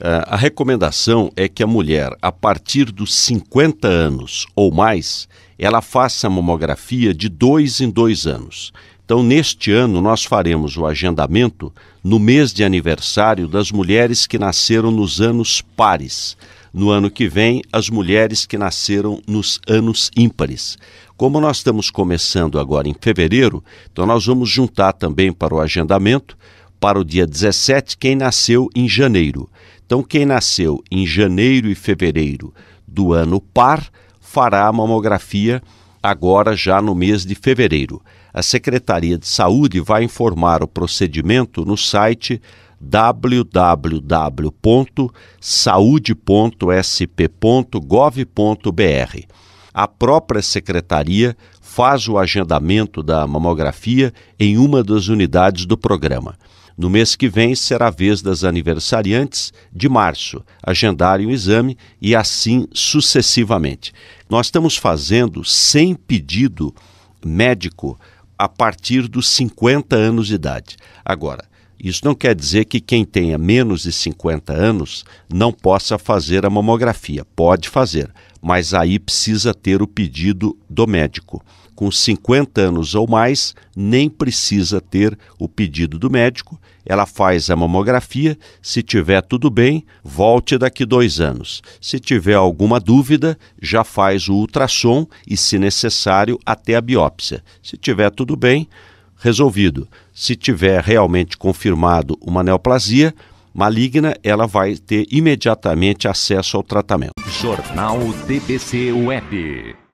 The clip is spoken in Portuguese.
É, a recomendação é que a mulher, a partir dos 50 anos ou mais, ela faça a mamografia de dois em dois anos. Então, neste ano, nós faremos o agendamento no mês de aniversário das mulheres que nasceram nos anos pares. No ano que vem, as mulheres que nasceram nos anos ímpares. Como nós estamos começando agora em fevereiro, então nós vamos juntar também para o agendamento, para o dia 17, quem nasceu em janeiro. Então, quem nasceu em janeiro e fevereiro do ano par fará a mamografia agora já no mês de fevereiro. A Secretaria de Saúde vai informar o procedimento no site www.saude.sp.gov.br a própria secretaria faz o agendamento da mamografia em uma das unidades do programa. No mês que vem será a vez das aniversariantes de março agendarem o exame e assim sucessivamente. Nós estamos fazendo sem pedido médico a partir dos 50 anos de idade. Agora, isso não quer dizer que quem tenha menos de 50 anos não possa fazer a mamografia. Pode fazer mas aí precisa ter o pedido do médico. Com 50 anos ou mais, nem precisa ter o pedido do médico. Ela faz a mamografia. Se tiver tudo bem, volte daqui dois anos. Se tiver alguma dúvida, já faz o ultrassom e, se necessário, até a biópsia. Se tiver tudo bem, resolvido. Se tiver realmente confirmado uma neoplasia maligna, ela vai ter imediatamente acesso ao tratamento. Jornal TBC Web.